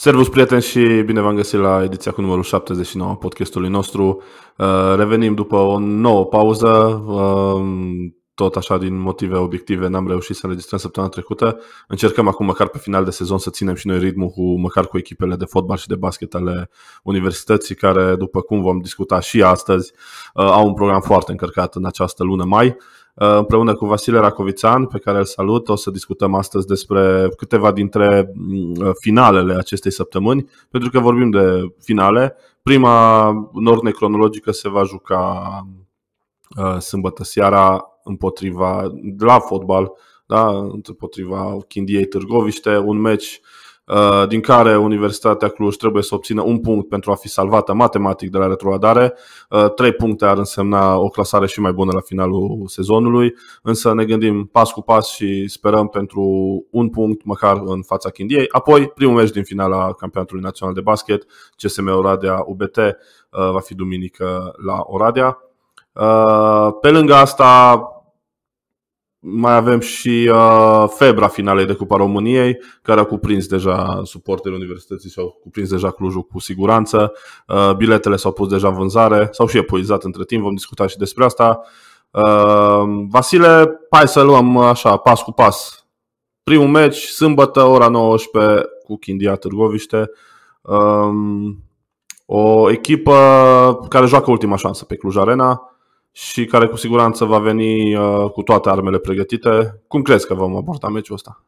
Servus prieteni și bine v-am găsit la ediția cu numărul 79 podcastului nostru. Uh, revenim după o nouă pauză. Uh, tot așa din motive obiective n-am reușit să înregistrăm săptămâna trecută. Încercăm acum măcar pe final de sezon să ținem și noi ritmul cu, măcar cu echipele de fotbal și de basket ale universității care, după cum vom discuta și astăzi, uh, au un program foarte încărcat în această lună mai. Uh, împreună cu Vasile Racovițan, pe care îl salut, o să discutăm astăzi despre câteva dintre mm, uh, finalele acestei săptămâni, pentru că vorbim de finale. Prima, în ordine cronologică, se va juca sâmbătă seara împotriva, la fotbal, da? împotriva Chindiei Târgoviște, un meci uh, din care Universitatea Cluj trebuie să obțină un punct pentru a fi salvată matematic de la retroadare. Uh, trei puncte ar însemna o clasare și mai bună la finalul sezonului, însă ne gândim pas cu pas și sperăm pentru un punct măcar în fața Chindiei. Apoi, primul meci din finala Campionatului Național de Basket, CSM Oradea UBT, uh, va fi duminică la Oradea. Uh, pe lângă asta, mai avem și uh, febra finalei de Cupa României, care a cuprins deja suporterii universității și au cuprins deja Clujul cu siguranță. Uh, biletele s-au pus deja în vânzare, s-au și epuizat între timp, vom discuta și despre asta. Vasile, hai să luăm așa, pas cu pas. Primul meci, sâmbătă, ora 19, cu Chindia Târgoviște. Um, o echipă care joacă ultima șansă pe Cluj Arena și care cu siguranță va veni uh, cu toate armele pregătite. Cum crezi că vom aborda meciul ăsta?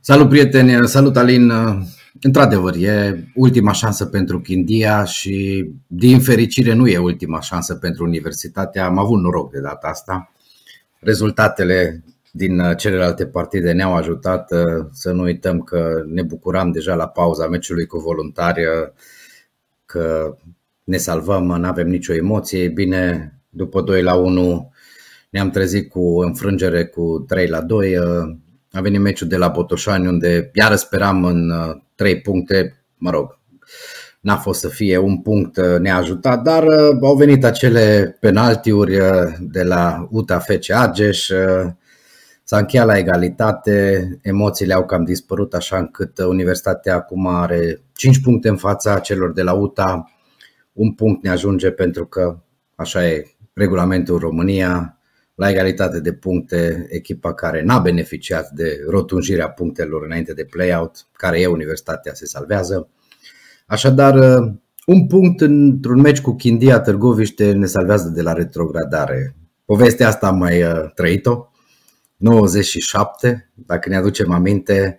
Salut prieteni, salut Alin. Uh, într-adevăr, e ultima șansă pentru Chindia și din fericire nu e ultima șansă pentru Universitatea. Am avut noroc de data asta. Rezultatele din uh, celelalte partide ne-au ajutat. Să nu uităm că ne bucuram deja la pauza meciului cu voluntari că ne salvăm, nu avem nicio emoție. Bine, după 2 la 1 ne-am trezit cu înfrângere cu 3 la 2. Uh, a venit meciul de la Botoșani unde iară speram în 3 uh, puncte, mă rog, n-a fost să fie un punct uh, ne-a ajutat, dar au venit acele penaltiuri de la UTA FC Ageș, s-a încheiat la egalitate, emoțiile au cam dispărut așa încât Universitatea acum are 5 puncte în fața celor de la UTA, un punct ne ajunge pentru că așa e regulamentul România, la egalitate de puncte, echipa care n-a beneficiat de rotunjirea punctelor înainte de play-out, care e Universitatea, se salvează. Așadar, un punct într-un meci cu Chindia Târgoviște ne salvează de la retrogradare. Povestea asta am mai uh, trăit-o. 97, dacă ne aducem aminte,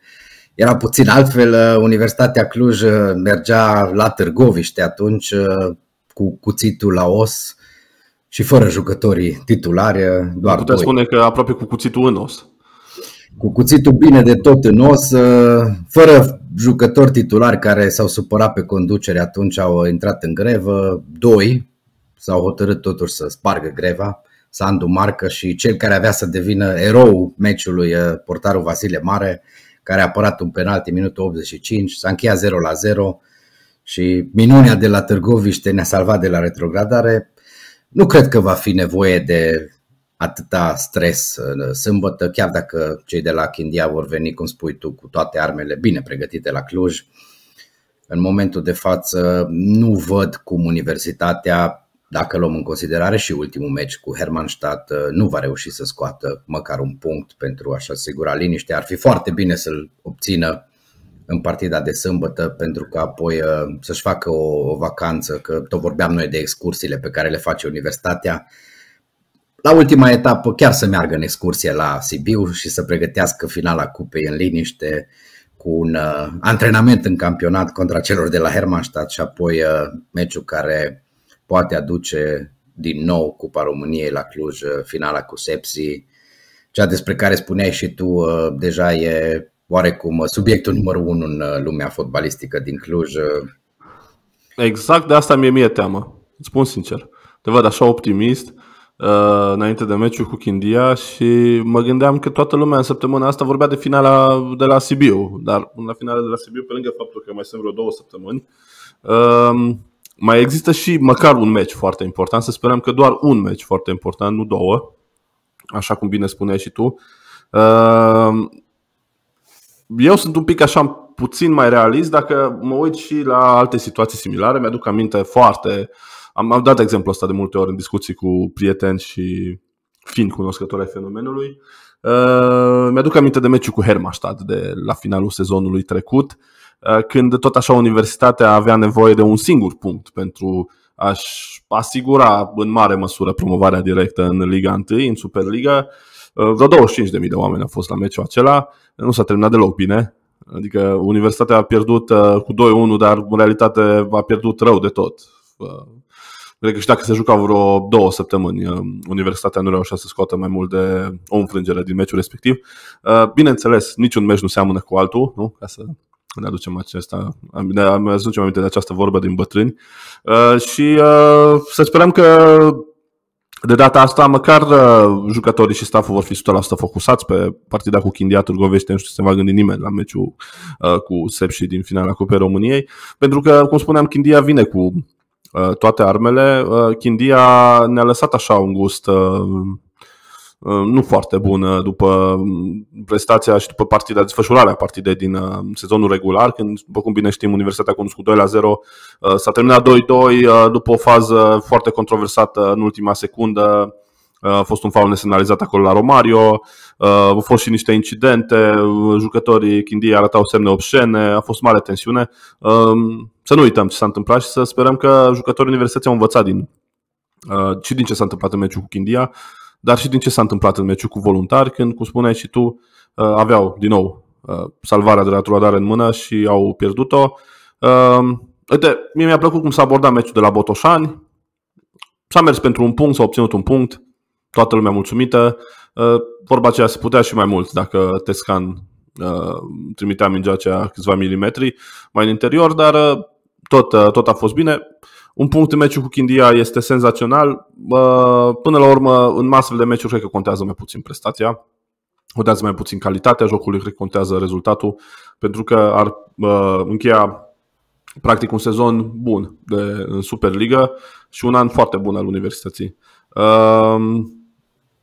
era puțin altfel. Uh, Universitatea Cluj uh, mergea la Târgoviște atunci uh, cu cuțitul la os și fără jucătorii titulari, doar Putem doi. spune că aproape cu cuțitul în os. Cu cuțitul bine de tot în os, fără jucători titulari care s-au supărat pe conducere atunci au intrat în grevă, doi s-au hotărât totuși să spargă greva, Sandu Marcă și cel care avea să devină erou meciului, portarul Vasile Mare, care a apărat un penalti în minutul 85, s-a încheiat 0 la 0 și minunea de la Târgoviște ne-a salvat de la retrogradare. Nu cred că va fi nevoie de atâta stres sâmbătă, chiar dacă cei de la Chindia vor veni, cum spui tu, cu toate armele bine pregătite la Cluj. În momentul de față nu văd cum universitatea dacă luăm în considerare și ultimul meci cu Hermannstadt, uh, nu va reuși să scoată măcar un punct pentru a-și asigura liniște. Ar fi foarte bine să-l obțină în partida de sâmbătă pentru că apoi uh, să-și facă o, o vacanță, că tot vorbeam noi de excursiile pe care le face universitatea. La ultima etapă chiar să meargă în excursie la Sibiu și să pregătească finala cupei în liniște cu un uh, antrenament în campionat contra celor de la Hermannstadt și apoi uh, meciul care poate aduce din nou Cupa României la Cluj, uh, finala cu Sepsi, cea despre care spuneai și tu, uh, deja e oarecum uh, subiectul numărul unu în lumea fotbalistică din Cluj. Exact de asta mi-e mie teamă, îți spun sincer. Te văd așa optimist înainte de meciul cu Chindia și mă gândeam că toată lumea în săptămâna asta vorbea de finala de la Sibiu, dar la finala de la Sibiu, pe lângă faptul că mai sunt vreo două săptămâni, um, mai există și măcar un meci foarte important, să sperăm că doar un meci foarte important, nu două, așa cum bine spuneai și tu. Ehm, eu sunt un pic așa puțin mai realist dacă mă uit și la alte situații similare. Mi-aduc aminte foarte... Am, am dat exemplul ăsta de multe ori în discuții cu prieteni și fiind cunoscători ai fenomenului. Ehm, mi-aduc aminte de meciul cu Hermastad de la finalul sezonului trecut. Uh, Uh, când tot așa universitatea avea nevoie de un singur punct pentru a-și asigura în mare măsură promovarea directă în Liga 1, în Superliga. Uh, vreo 25.000 de oameni au fost la meciul acela, nu s-a terminat deloc bine. Adică universitatea a pierdut uh, cu 2-1, dar în realitate a pierdut rău de tot. Cred că și dacă se juca vreo două săptămâni, universitatea nu reușea să scoată mai mult de o înfrângere din meciul respectiv. Bineînțeles, niciun meci nu seamănă cu altul, nu? Ca să ne aducem, aceasta, ne aducem aminte de această vorbă din bătrâni uh, și uh, să sperăm că de data asta măcar uh, jucătorii și stafful vor fi 100% focusați pe partida cu Chindia Turgovește, nu știu se va gândi nimeni la meciul cu cu Sepsi din finala Cupei României, pentru că, cum spuneam, Chindia vine cu toate armele. Chindia ne-a lăsat așa un gust uh, Uh, nu foarte bună după um, prestația și după partida, desfășurarea partidei din uh, sezonul regular, când, după cum bine știm, Universitatea a condus cu 2 0, uh, s-a terminat 2-2 după o fază foarte controversată în ultima secundă, a fost un faul nesemnalizat acolo la Romario, au fost și niște incidente, jucătorii Chindiei arătau semne obscene, a fost mare tensiune. Um, să nu uităm ce s-a întâmplat și să sperăm că jucătorii Universității au învățat din și din ce s-a întâmplat în meciul cu Chindia dar și din ce s-a întâmplat în meciul cu voluntari, când, cum spuneai și tu, uh, aveau din nou uh, salvarea de la troadare în mână și au pierdut-o. Uh, uite, mie mi-a plăcut cum s-a abordat meciul de la Botoșani. S-a mers pentru un punct, s-a obținut un punct, toată lumea mulțumită. Vorba aceea se putea și mai mult dacă Tescan trimitea mingea aceea câțiva milimetri mai în interior, dar tot, tot a fost bine. Un punct în meciul cu Chindia este senzațional. Până la urmă, în masele de meciuri, cred că contează mai puțin prestația, contează mai puțin calitatea jocului, cred că contează rezultatul, pentru că ar încheia practic un sezon bun de, în Superliga și un an foarte bun al universității. Ehm,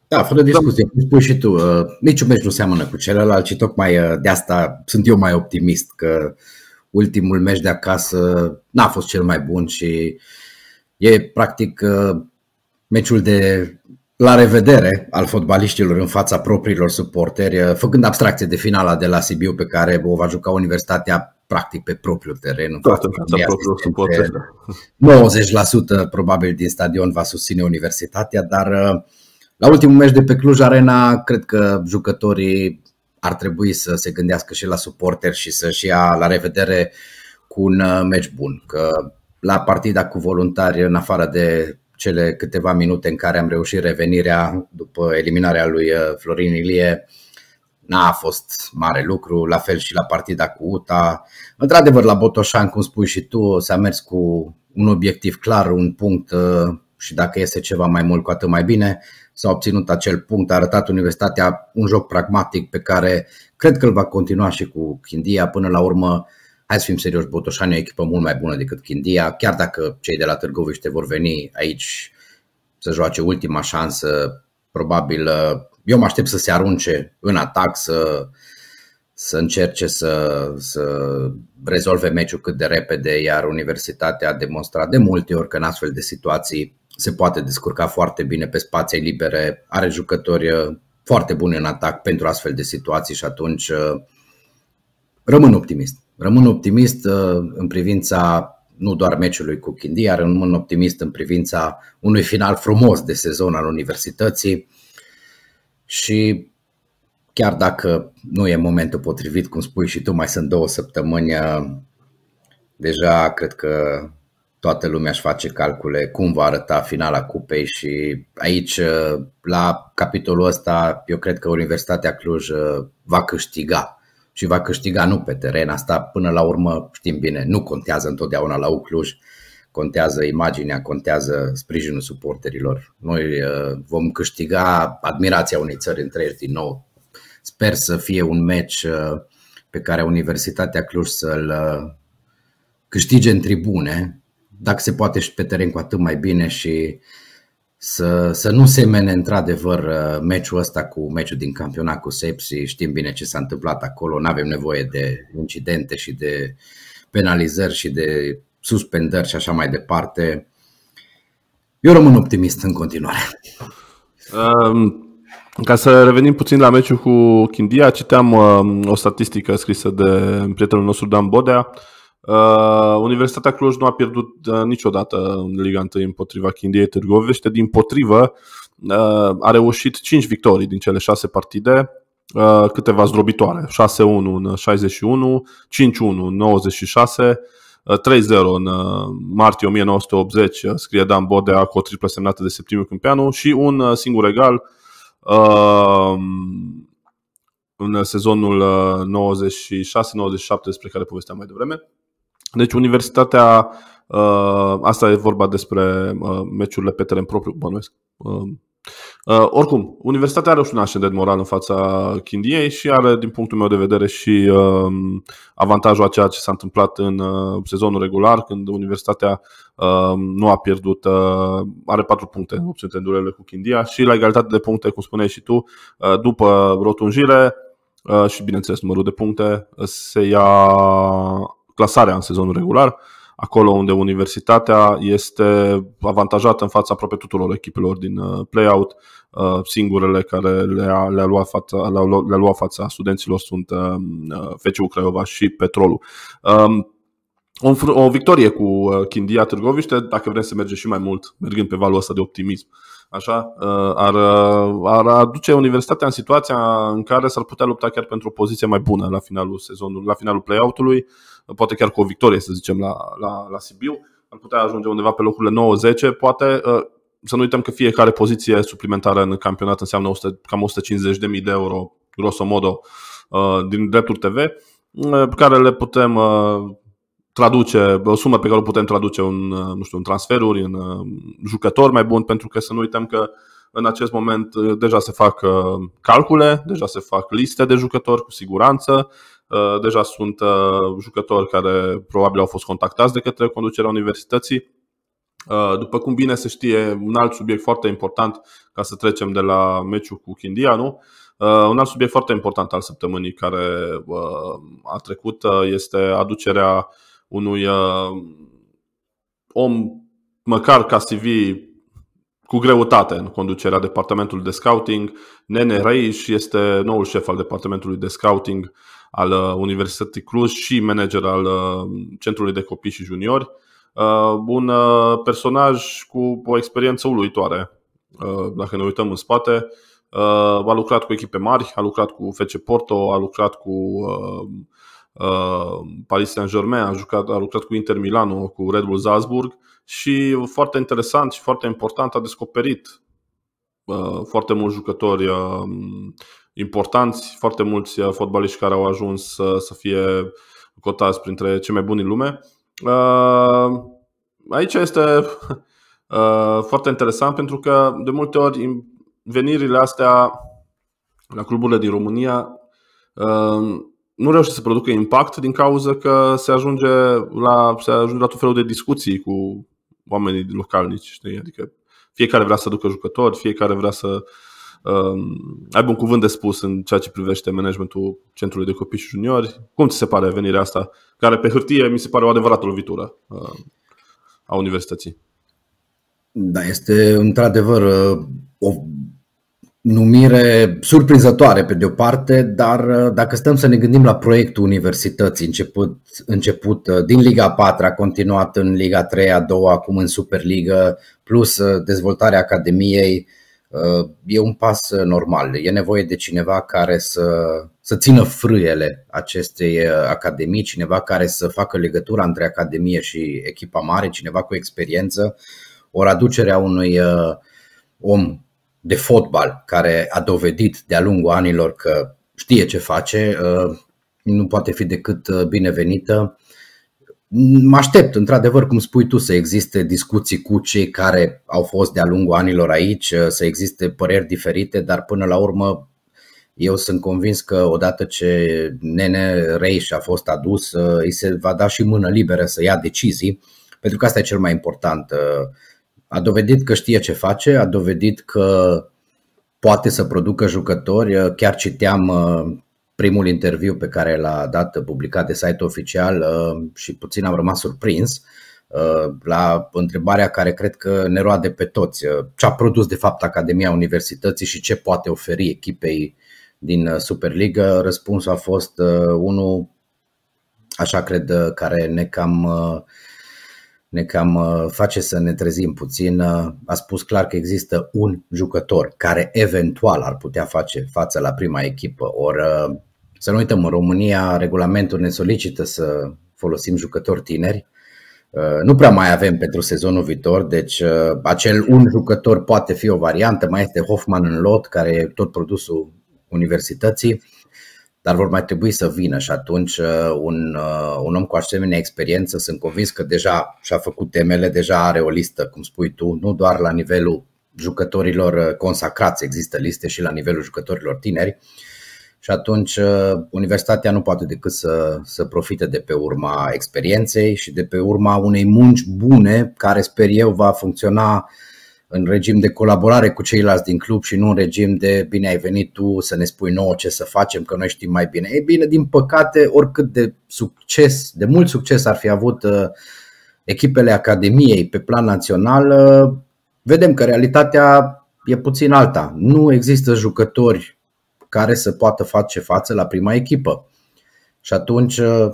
da, fără da. discuție, cum spui și tu, uh, niciun meci nu seamănă cu celălalt și tocmai uh, de asta sunt eu mai optimist că uh, ultimul meci de acasă n-a fost cel mai bun și e practic uh, meciul de la revedere al fotbaliștilor în fața propriilor suporteri, uh, făcând abstracție de finala de la Sibiu pe care o va juca Universitatea practic pe propriul teren. În fața propriilor suporteri. 90% probabil din stadion va susține Universitatea, dar uh, la ultimul meci de pe Cluj Arena, cred că jucătorii ar trebui să se gândească și la suporter și să-și ia la revedere cu un uh, meci bun. Că la partida cu voluntari, în afară de cele câteva minute în care am reușit revenirea după eliminarea lui uh, Florin Ilie, n-a fost mare lucru, la fel și la partida cu UTA. Într-adevăr, la Botoșan, cum spui și tu, s-a mers cu un obiectiv clar, un punct uh, și dacă este ceva mai mult, cu atât mai bine. S-a obținut acel punct, a arătat Universitatea un joc pragmatic pe care cred că îl va continua și cu Chindia. Până la urmă, hai să fim serioși, Botoșani e o echipă mult mai bună decât Chindia, chiar dacă cei de la Târgoviște vor veni aici să joace ultima șansă, probabil uh, eu mă aștept să se arunce în atac, să, să încerce să, să rezolve meciul cât de repede, iar universitatea a demonstrat de multe ori că în astfel de situații se poate descurca foarte bine pe spații libere, are jucători uh, foarte buni în atac pentru astfel de situații și atunci uh, rămân optimist. Rămân optimist uh, în privința nu doar meciului cu iar rămân optimist în privința unui final frumos de sezon al universității și chiar dacă nu e momentul potrivit, cum spui și tu, mai sunt două săptămâni, deja cred că toată lumea își face calcule cum va arăta finala cupei și aici, ă, la capitolul ăsta, eu cred că Universitatea Cluj ă, va câștiga și va câștiga nu pe teren, asta până la urmă știm bine, nu contează întotdeauna la Ucluj, contează imaginea, contează sprijinul suporterilor. Noi ă, vom câștiga admirația unei țări ei, din nou. Sper să fie un meci pe care Universitatea Cluj să-l câștige în tribune, dacă se poate și pe teren cu atât mai bine și să, să nu semene într-adevăr uh, meciul ăsta cu meciul din campionat cu Sepsi. Știm bine ce s-a întâmplat acolo, nu avem nevoie de incidente și de penalizări și de suspendări și așa mai departe. Eu rămân optimist în continuare. Um, ca să revenim puțin la meciul cu Chindia, citeam um, o statistică scrisă de prietenul nostru Dan Bodea. Uh, Uh, Universitatea Cluj nu a pierdut uh, niciodată în Liga 1 împotriva Chindiei Târgovește, Din potrivă, uh, a reușit 5 victorii din cele 6 partide, uh, câteva zdrobitoare. 6-1 în 61, 5-1 în 96, uh, 3-0 în uh, martie 1980, uh, scrie Dan Bodea cu o triplă semnată de Septimiu Câmpianu și un uh, singur egal uh, în sezonul 96-97 uh, despre care povesteam mai devreme. Deci universitatea, uh, asta e vorba despre uh, meciurile pe teren propriu, bănuiesc. Uh, Uh, oricum, universitatea are și un ascendent moral în fața Chindiei și are, din punctul meu de vedere, și uh, avantajul a ceea ce s-a întâmplat în uh, sezonul regular, când universitatea uh, nu a pierdut, uh, are patru puncte obținute în durele cu Chindia și la egalitate de puncte, cum spuneai și tu, uh, după rotunjire uh, și, bineînțeles, numărul de puncte, se ia clasarea în sezonul regular, acolo unde universitatea este avantajată în fața aproape tuturor echipelor din uh, play-out. Uh, singurele care le-a, le-a, luat, fața, le-a, le luat fața studenților sunt uh, FCU Craiova și Petrolul. Um, o, o victorie cu Chindia Târgoviște, dacă vrem să mergem și mai mult, mergând pe valul ăsta de optimism. Uh, așa, uh, ar, uh, ar aduce universitatea în situația în care s-ar putea lupta chiar pentru o poziție mai bună la finalul sezonului, la finalul play-out-ului, uh, poate chiar cu o victorie, să zicem, la, la, la Sibiu. Ar putea ajunge undeva pe locurile 9-10, poate să nu uităm că fiecare poziție suplimentară în campionat înseamnă 100, cam 150.000 de euro, grosomodo, din drepturi TV, pe care le putem traduce, o sumă pe care o putem traduce în, uh, nu știu, în transferuri, în uh, jucători mai buni, pentru că să nu uităm că în acest moment uh, deja se fac calcule, deja se fac liste de jucători cu siguranță, deja sunt jucători care probabil au fost contactați de către conducerea universității. După cum bine se știe, un alt subiect foarte important, ca să trecem de la meciul cu Chindia, nu? Un alt subiect foarte important al săptămânii care a trecut este aducerea unui uh, om măcar ca CV cu greutate în conducerea departamentului de scouting. Nene Reis este noul șef al departamentului de scouting al uh, Universității Cluj și manager al uh, Centrului de Copii și Juniori. Uh, un personaj cu o experiență uluitoare. Dacă ne uităm în spate, a lucrat cu echipe mari, a lucrat cu FC Porto, a lucrat cu Uh, Paris Saint-Germain, a, jucat, a lucrat cu Inter Milano, uh, cu Red Bull Salzburg și uh, foarte interesant și foarte important a descoperit foarte mulți jucători importanți, foarte mulți fotbaliști care au ajuns să fie cotați printre cei mai buni în lume. Aici este foarte interesant pentru că de multe ori venirile astea la cluburile din România nu reușește să producă impact din cauza că se ajunge la, se ajunge la tot felul de discuții cu oamenii localnici, știi? Adică fiecare vrea să ducă jucători, fiecare vrea să um, aibă un cuvânt de spus în ceea ce privește managementul centrului de copii și juniori. Cum ți se pare venirea asta, care pe hârtie mi se pare o adevărată lovitură uh, a universității? Da, este într-adevăr uh, o numire surprinzătoare pe de-o parte, dar uh, dacă stăm să ne gândim la proiectul universității început, început uh, din Liga 4, a continuat în Liga 3, a 2, acum în Superliga, plus uh, dezvoltarea Academiei, e un pas normal. E nevoie de cineva care să, să țină frâiele acestei academii, cineva care să facă legătura între academie și echipa mare, cineva cu experiență, o aducerea unui om de fotbal care a dovedit de-a lungul anilor că știe ce face, uh, nu poate fi decât uh, binevenită. Mă aștept, într-adevăr, cum spui tu, să existe discuții cu cei care au fost de-a lungul anilor aici, uh, să existe păreri diferite, dar până la urmă eu sunt convins că odată ce Nene Reis a fost adus, îi se va da și mână liberă să ia decizii, pentru că asta e cel mai important a dovedit că știe ce face, a dovedit că poate să producă jucători. Chiar citeam uh, primul interviu pe care l-a dat publicat de site oficial uh, și puțin am rămas surprins uh, la întrebarea care cred că ne roade pe toți. Ce a produs de fapt Academia Universității și ce poate oferi echipei din Superliga? Răspunsul a fost unul, așa cred, care ne cam ne cam uh, face să ne trezim puțin. Uh, a spus clar că există un jucător care eventual ar putea face față la prima echipă. Or uh, să nu uităm, în România regulamentul ne solicită să folosim jucători tineri. Nu prea mai avem pentru sezonul viitor, deci acel un jucător poate fi o variantă. Mai este Hoffman în lot, care e tot produsul universității dar vor mai trebui să vină și atunci uh, un, uh, un om cu asemenea experiență, sunt convins că deja și-a făcut temele, deja are o listă, cum spui tu, nu doar la nivelul jucătorilor uh, consacrați, există liste și la nivelul jucătorilor tineri și atunci universitatea nu poate decât să, să profite de pe urma experienței și de pe urma unei munci bune care sper eu va funcționa în regim de colaborare cu ceilalți din club și nu în regim de bine ai venit tu să ne spui nouă ce să facem, că noi știm mai bine. Ei bine, din păcate, oricât de succes, de mult succes ar fi avut uh, echipele Academiei pe plan național, uh, vedem că realitatea e puțin alta. Nu există jucători care să poată face față la prima echipă. Și atunci uh,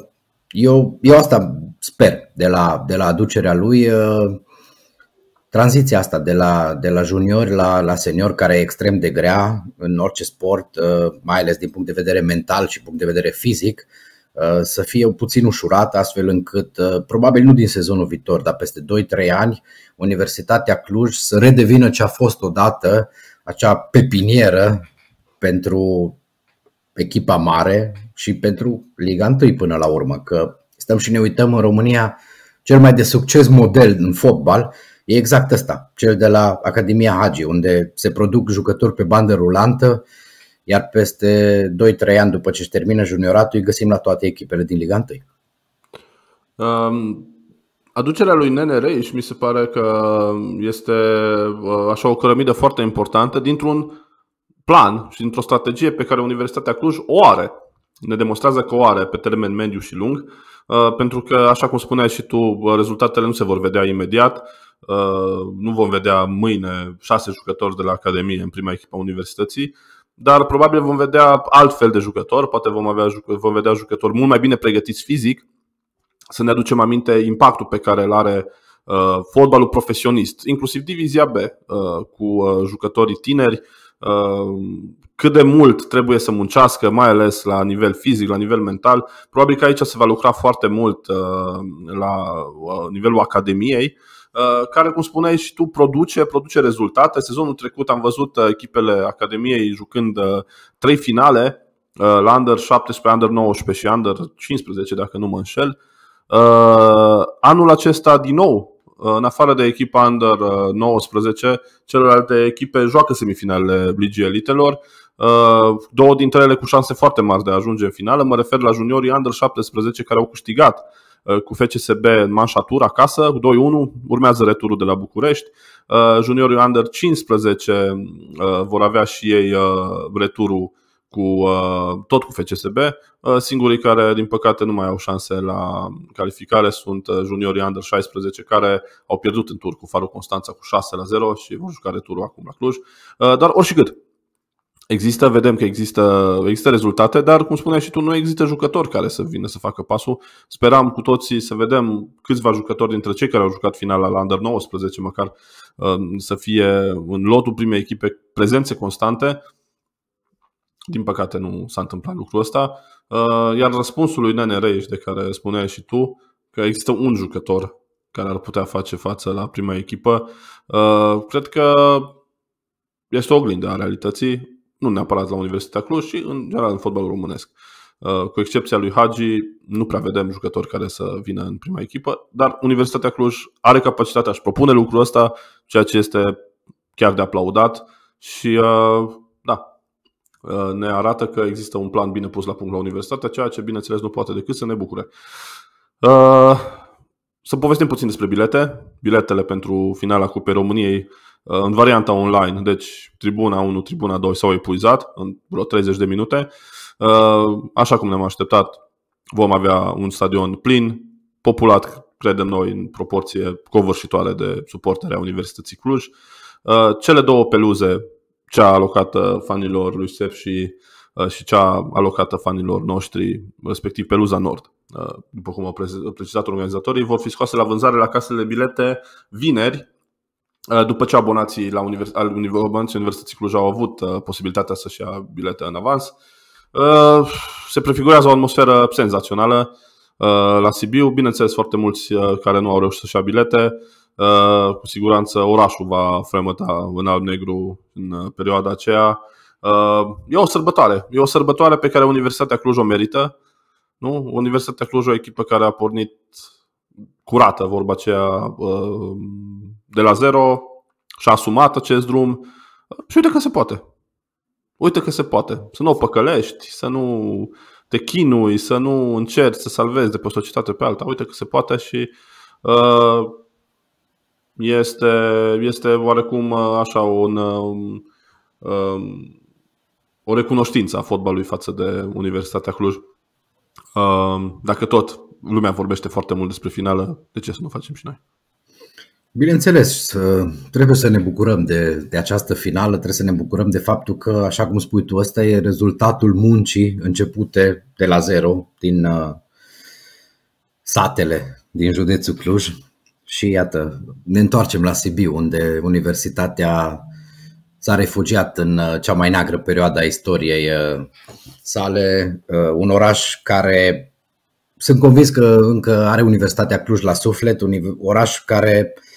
eu, eu asta sper de la, de la aducerea lui. Uh, tranziția asta de la, de la junior la, la senior, care e extrem de grea în orice sport, uh, mai ales din punct de vedere mental și punct de vedere fizic, uh, să fie puțin ușurat, astfel încât, uh, probabil nu din sezonul viitor, dar peste 2-3 ani, Universitatea Cluj să redevină ce a fost odată, acea pepinieră pentru echipa mare și pentru Liga 1 până la urmă, că stăm și ne uităm în România cel mai de succes model în fotbal E exact ăsta, cel de la Academia Hagi, unde se produc jucători pe bandă rulantă, iar peste 2-3 ani după ce își termină junioratul îi găsim la toate echipele din Liga 1. Um, aducerea lui Nene Reiș mi se pare că este uh, așa o cărămidă foarte importantă dintr-un plan și dintr-o strategie pe care Universitatea Cluj o are. Ne demonstrează că o are pe termen mediu și lung, uh, pentru că, așa cum spuneai și tu, uh, rezultatele nu se vor vedea imediat Uh, nu vom vedea mâine șase jucători de la Academie în prima echipă a universității, dar probabil vom vedea alt fel de jucători, poate vom, avea, vom vedea jucători mult mai bine pregătiți fizic, să ne aducem aminte impactul pe care îl are uh, fotbalul profesionist, inclusiv Divizia B, uh, cu uh, jucătorii tineri, uh, cât de mult trebuie să muncească, mai ales la nivel fizic, la nivel mental. Probabil că aici se va lucra foarte mult uh, la nivelul academiei, Uh, care, cum spuneai și tu, produce, produce rezultate. Sezonul trecut am văzut uh, echipele Academiei jucând uh, trei finale la Under 17, Under 19 și Under 15, dacă nu mă înșel. Anul acesta, din nou, în afară de echipa Under 19, celelalte echipe joacă semifinalele Ligii Elitelor. Două dintre ele cu șanse foarte mari de a ajunge în finală. Mă refer la juniorii Under 17 care au câștigat Uh, cu FCSB în manșatur acasă, cu 2-1, urmează returul de la București. Uh, juniorii Under 15 uh, vor avea și ei returul cu, tot cu FCSB. Singurii care, din păcate, nu mai au șanse la calificare sunt juniorii Under 16 care au pierdut în tur cu Farul Constanța cu 6 la 0 și vor juca returul acum la Cluj. Dar oricât, Există, vedem că există, există rezultate, dar cum spuneai și tu, nu există jucători care să vină să facă pasul. Speram cu toții să vedem câțiva jucători dintre cei care au jucat finala la Under 19, măcar uh, să fie în lotul primei echipe prezențe constante. Din păcate nu s-a întâmplat lucrul ăsta. Uh, iar răspunsul lui Nene Reis, de care spuneai și tu, că există un jucător care ar putea face față la prima echipă, uh, cred că este o oglindă a realității nu neapărat la Universitatea Cluj, ci în general în fotbalul românesc. Uh, cu excepția lui Hagi, nu prea vedem jucători care să vină în prima echipă, dar Universitatea Cluj are capacitatea și propune lucrul ăsta, ceea ce este chiar de aplaudat și uh, da, uh, ne arată că există un plan bine pus la punct la universitate, ceea ce bineînțeles nu poate decât să ne bucure. Să povestim puțin despre bilete. Biletele pentru finala Cupei României Uh, în varianta online, deci tribuna 1, tribuna 2 s-au epuizat în vreo 30 de minute. Uh, așa cum ne-am așteptat, vom avea un stadion plin, populat, credem noi, în proporție covârșitoare de suportare a Universității Cluj. Uh, cele două peluze, cea alocată fanilor lui Sef și, și cea alocată fanilor noștri, respectiv peluza Nord, după cum au precizat organizatorii, vor fi scoase la vânzare la casele bilete vineri, Uh, după ce abonații la univers- al Universității Universității Cluj au avut uh, posibilitatea să-și ia bilete în avans, uh, se prefigurează o atmosferă senzațională la Sibiu. Bineînțeles, foarte mulți care nu au reușit să-și ia bilete, cu siguranță orașul va fremăta în alb-negru în perioada aceea. E o sărbătoare. E o sărbătoare pe care Universitatea Cluj o merită. Nu? Universitatea Cluj o echipă care a pornit curată, vorba aceea, de la zero și-a asumat acest drum și uite că se poate. Uite că se poate. Să nu o păcălești, să nu te chinui, să nu încerci să salvezi de pe o societate pe alta. Uite că se poate și uh, este, este oarecum uh, așa un, um, um, o recunoștință a fotbalului față de Universitatea Cluj. Um, dacă tot lumea vorbește foarte mult despre finală, de ce să nu facem și noi? Bineînțeles, ă, trebuie să ne bucurăm de, de această finală, trebuie să ne bucurăm de faptul că, așa cum spui tu, ăsta e rezultatul muncii începute de la zero din uh, satele din județul Cluj. Și iată, ne întoarcem la Sibiu, unde universitatea s-a refugiat în ă, cea mai neagră perioadă a istoriei sale, un oraș care sunt convins că încă are Universitatea Cluj la suflet, un oraș care uh,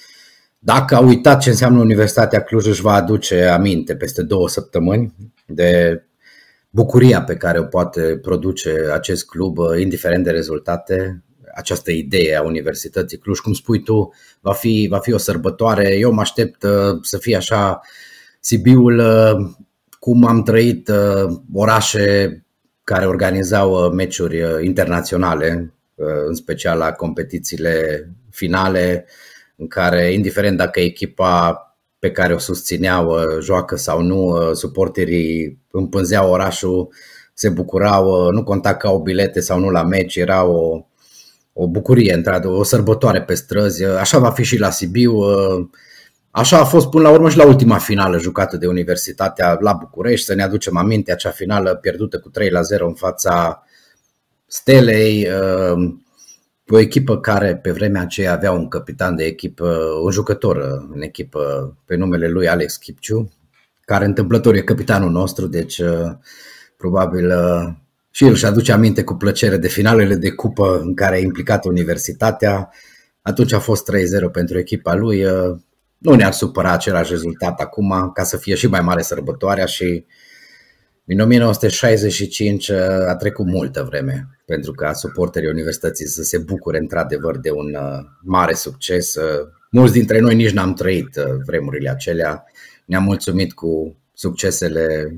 dacă a uitat ce înseamnă Universitatea Cluj, își va aduce aminte peste două săptămâni de bucuria pe care o poate produce acest club, indiferent de rezultate, această idee a Universității Cluj, cum spui tu, va fi, va fi o sărbătoare. Eu mă aștept uh, să fie așa Sibiul, uh, cum am trăit uh, orașe care organizau meciuri internaționale, în special la competițiile finale, în care, indiferent dacă echipa pe care o susțineau uh, joacă sau nu, uh, suporterii împânzeau orașul, se bucurau, uh, nu conta că au bilete sau nu la meci, era o, o bucurie, într o sărbătoare pe străzi. Așa va fi și la Sibiu. Așa a fost până la urmă și la ultima finală jucată de Universitatea la București, să ne aducem aminte acea finală pierdută cu 3 la 0 în fața Stelei o echipă care pe vremea aceea avea un capitan de echipă, un jucător în echipă pe numele lui Alex Kipciu, care întâmplător e capitanul nostru, deci uh, probabil uh, și el își aduce aminte cu plăcere de finalele de cupă în care a implicat universitatea. Atunci a fost 3-0 pentru echipa lui. Uh, nu ne-ar supăra același rezultat acum, ca să fie și mai mare sărbătoarea și uh, în 1965 uh, a trecut multă vreme pentru ca suporterii universității să se bucure într-adevăr de un uh, mare succes. Uh, mulți dintre noi nici n-am trăit vremurile acelea. Ne-am mulțumit cu succesele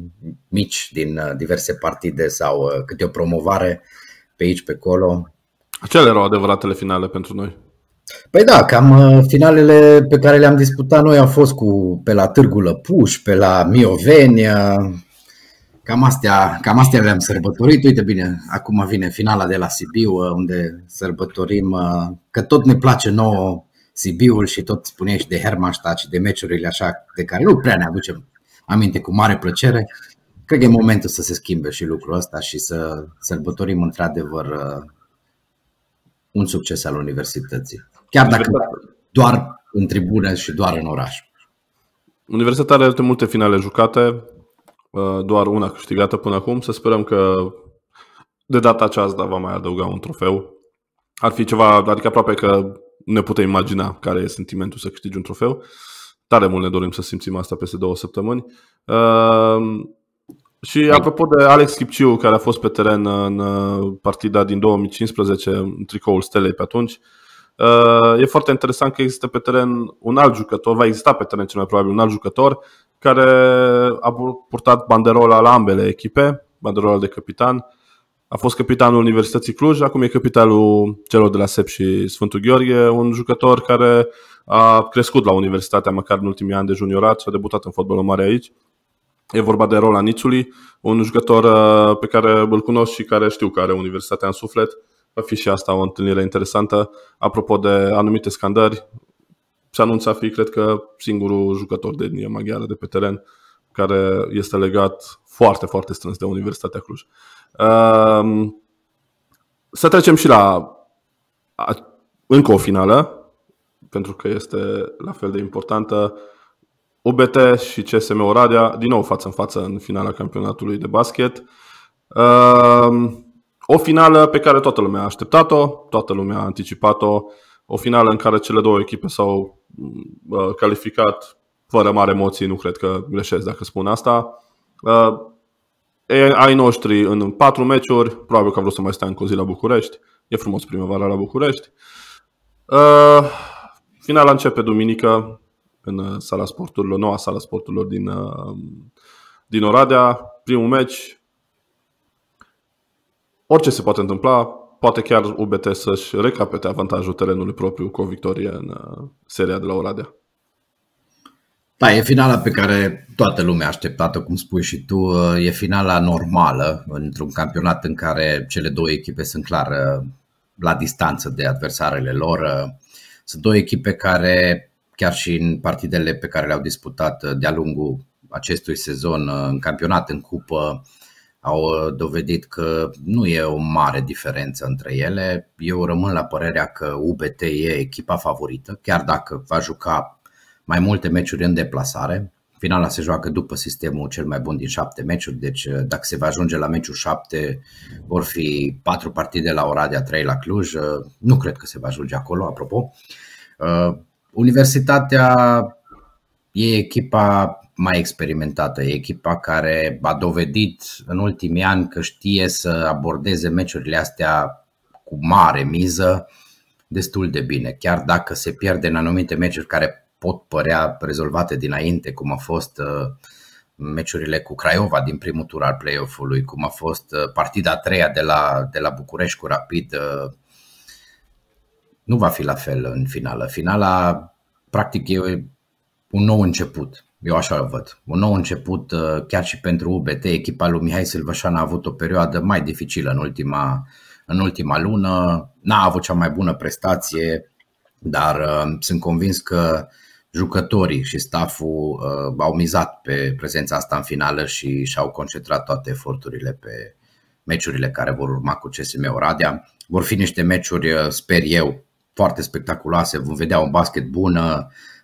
mici din diverse partide sau câte o promovare pe aici, pe acolo. Acele erau adevăratele finale pentru noi. Păi da, cam finalele pe care le-am disputat noi au fost cu pe la Târgu Lăpuș, pe la Miovenia, Cam astea, cam astea le-am sărbătorit. Uite bine, acum vine finala de la Sibiu, uh, unde sărbătorim uh, că tot ne place nouă Sibiul și tot spuneai și de Hermașta și de meciurile așa de care nu prea ne aducem aminte cu mare plăcere. Cred că e momentul să se schimbe și lucrul ăsta și să sărbătorim într-adevăr uh, un succes al universității. Chiar dacă doar în tribune și doar în oraș. Universitatea are multe finale jucate, Uh, doar una câștigată până acum. Să sperăm că de data aceasta va mai adăuga un trofeu. Ar fi ceva, adică aproape că ne putem imagina care e sentimentul să câștigi un trofeu. Tare mult ne dorim să simțim asta peste două săptămâni. Uh, și apropo de Alex Chipciu, care a fost pe teren în uh, partida din 2015, în tricoul Stelei pe atunci, Uh, e foarte interesant că există pe teren un alt jucător, va exista pe teren cel mai probabil un alt jucător care a purtat banderola la ambele echipe, banderola de capitan. A fost capitanul Universității Cluj, acum e capitanul celor de la SEP și Sfântul Gheorghe, un jucător care a crescut la universitatea, măcar în ultimii ani de juniorat, a debutat în fotbalul mare aici. E vorba de Rola Nițului, un jucător uh, pe care îl cunosc și care știu că are universitatea în suflet va fi și asta o întâlnire interesantă. Apropo de anumite scandări, se anunța a fi, cred că, singurul jucător de etnie maghiară de pe teren care este legat foarte, foarte strâns de Universitatea Cluj. Ehm, să trecem și la încă o finală, pentru că este la fel de importantă. UBT și CSM Oradea, din nou față în față în finala campionatului de basket. Uh, o finală pe care toată lumea a așteptat-o, toată lumea a anticipat-o, o finală în care cele două echipe s-au mm, uh, calificat fără mare emoții, nu cred că greșesc dacă spun asta. Uh, ai noștri în patru meciuri, probabil că vreau să mai stea încă o zi la București. E frumos primăvara la București. Uh, finala începe duminică în sala sporturilor, noua sala sporturilor din, din Oradea. Primul meci, orice se poate întâmpla, poate chiar UBT să-și recapete avantajul terenului propriu cu o victorie în uh, seria de la Oradea. Da, e finala pe care toată lumea așteptat-o, cum spui și tu. Uh, e finala normală într-un campionat în care cele două echipe sunt clar uh, la distanță de adversarele lor. Sunt două echipe care, chiar și în partidele pe care le-au disputat de-a lungul acestui sezon în campionat, în cupă, au uh, dovedit că nu e o mare diferență între ele. Eu rămân la părerea că UBT e echipa favorită, chiar dacă va juca mai multe meciuri în deplasare. Finala se joacă după sistemul cel mai bun din șapte meciuri, deci uh, dacă se va ajunge la meciul șapte, vor fi patru partide la Oradea, trei la Cluj. Uh, nu cred că se va ajunge acolo, apropo. Universitatea e echipa mai experimentată, e echipa care a dovedit în ultimii ani că știe să abordeze meciurile astea cu mare miză destul de bine, chiar dacă se pierde în anumite meciuri care pot părea rezolvate dinainte, cum a fost uh, meciurile cu Craiova din primul tur al play-off-ului, cum a fost uh, partida a treia de la, de la București cu Rapid, uh, nu va fi la fel în finală. Finala, practic, e un nou început eu așa o văd. Un nou început, uh, chiar și pentru UBT, echipa lui Mihai Silvășan a avut o perioadă mai dificilă în ultima, în ultima lună. N-a avut cea mai bună prestație, dar uh, sunt convins că jucătorii și staful uh, au mizat pe prezența asta în finală și și-au concentrat toate eforturile pe meciurile care vor urma cu CSM Oradea. Vor fi niște meciuri, uh, sper eu, foarte spectaculoase, vom vedea un basket bun,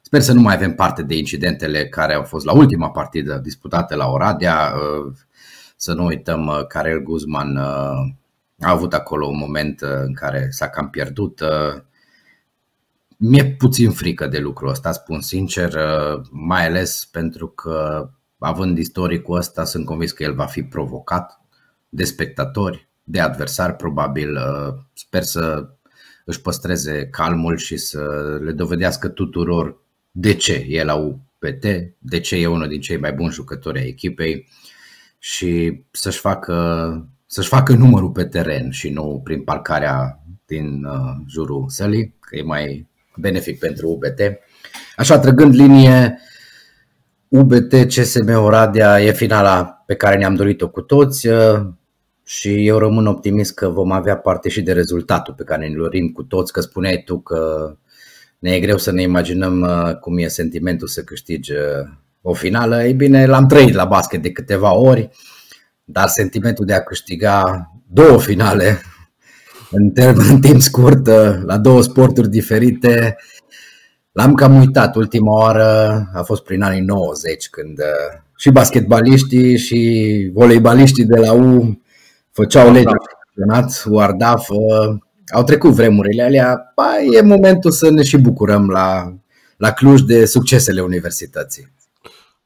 Sper să nu mai avem parte de incidentele care au fost la ultima partidă disputată la Oradea. Uh, să nu uităm, uh, Karel Guzman uh, a avut acolo un moment în care s-a cam pierdut. Mi-e puțin frică de lucrul ăsta, spun sincer, mai ales pentru că având istoricul ăsta, sunt convins că el va fi provocat de spectatori, de adversari probabil. Sper să își păstreze calmul și să le dovedească tuturor de ce e la UPT, de ce e unul din cei mai buni jucători ai echipei și să-și facă, să-și facă numărul pe teren și nu prin parcarea din uh, jurul sălii, că e mai benefic pentru UBT. Așa, trăgând linie, UBT CSM Oradea e finala pe care ne-am dorit-o cu toți uh, și eu rămân optimist că vom avea parte și de rezultatul pe care ne dorim cu toți, că spuneai tu că ne e greu să ne imaginăm uh, cum e sentimentul să câștigi uh, o finală. Ei bine, l-am trăit la basket de câteva ori, dar sentimentul de a câștiga două finale în, timp scurt, uh, la două sporturi diferite, l-am cam uitat. Ultima oară a fost prin anii 90, când și basketbaliștii și voleibaliștii de la U făceau legea UARDAF au trecut vremurile alea, ba, e momentul să ne și bucurăm la, la Cluj de succesele universității.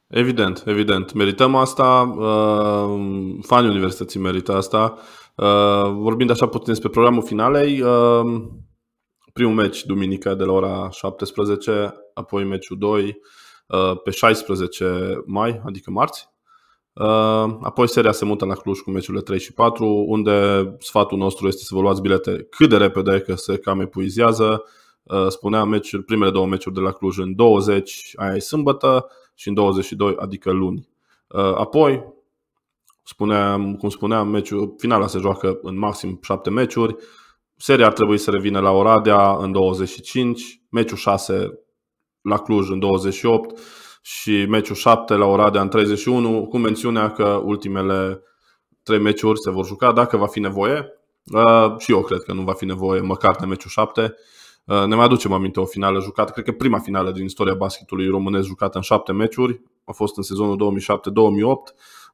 Evident, evident. Merităm asta, uh, fanii universității merită asta. Uh, vorbind așa puțin despre programul finalei, uh, primul meci duminică de la ora 17, apoi meciul 2 uh, pe 16 mai, adică marți, Uh, apoi seria se mută la Cluj cu meciurile 3 și 4, unde sfatul nostru este să vă luați bilete cât de repede, că se cam epuizează. Uh, Spunea meciuri, primele două meciuri de la Cluj în 20, aia e sâmbătă, și în 22, adică luni. Uh, apoi, spuneam, cum spuneam, meciul, finala se joacă în maxim 7 meciuri. Seria ar trebui să revină la Oradea în 25, meciul 6 la Cluj în 28, și meciul 7 la Oradea în 31, cu mențiunea că ultimele trei meciuri se vor juca dacă va fi nevoie. Uh, și eu cred că nu va fi nevoie măcar de meciul 7. Uh, ne mai aducem aminte o finală jucată, cred că prima finală din istoria basketului românesc jucată în 7 meciuri, a fost în sezonul 2007-2008,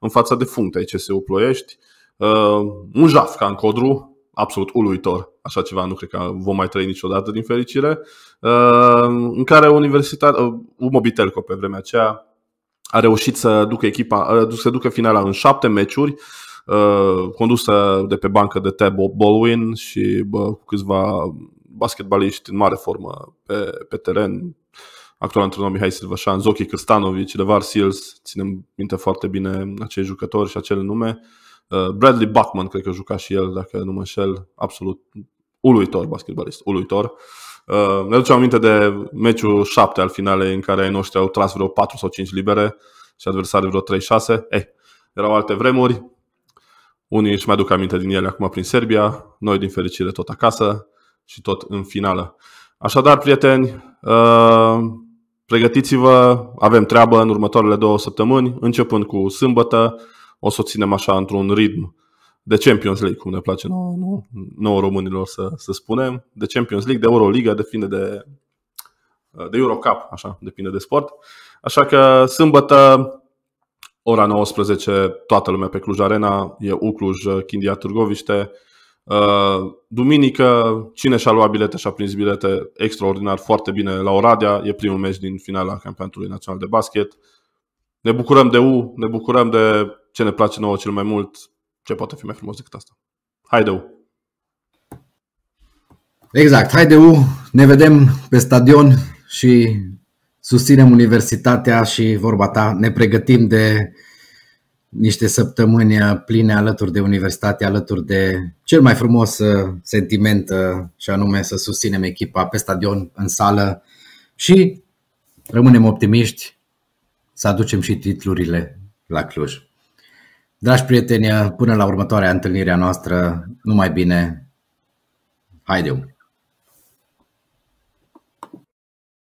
în fața de functa se Ploiești. Uh, un jaf ca în codru, absolut uluitor. Așa ceva nu cred că vom mai trăi niciodată, din fericire. Ehm, în care universitatea, uh, Umo pe vremea aceea, a reușit să ducă echipa, uh, să ducă finala în șapte meciuri, uh, condusă de pe bancă de Ted Baldwin și bă, cu câțiva basketbaliști în mare formă pe, pe teren, actual antrenor Mihai Silvășan, Zoki Cristanovici, Levar Sils, ținem minte foarte bine acei jucători și acele nume. Uh, Uh, Bradley Buckman, cred că juca și el, dacă nu mă înșel, absolut uluitor basketbalist, uluitor. Uh, ne aducem aminte de meciul 7 al finalei în care ai noștri au tras vreo 4 sau 5 libere și adversarii vreo 3-6. Ei, eh, erau alte vremuri, unii își mai aduc aminte din ele acum prin Serbia, noi din fericire tot acasă și tot în finală. Așadar, prieteni, uh, pregătiți-vă, avem treabă în următoarele două săptămâni, începând cu sâmbătă, o să o ținem așa într-un ritm de Champions League, cum ne place nouă, nu, nouă românilor să, să spunem, de Champions League, de Euroliga, depinde de, de Eurocup, așa, depinde de sport. Așa că sâmbătă, ora 19, toată lumea pe Cluj Arena, e Ucluj, Chindia Turgoviște. Uh, duminică, cine și-a luat bilete și-a prins bilete extraordinar foarte bine la Oradea, e primul meci din finala campionatului național de basket. Ne bucurăm de U, ne bucurăm de ce ne place nouă cel mai mult, ce poate fi mai frumos decât asta. Hai de U! Exact, Hai de U, ne vedem pe stadion și susținem universitatea și vorba ta, ne pregătim de niște săptămâni pline alături de universitate, alături de cel mai frumos uh, sentiment uh, și anume să susținem echipa pe stadion, în sală și rămânem optimiști să aducem și titlurile la Cluj. Dragi prieteni, până la următoarea întâlnire a noastră, numai bine, haideu!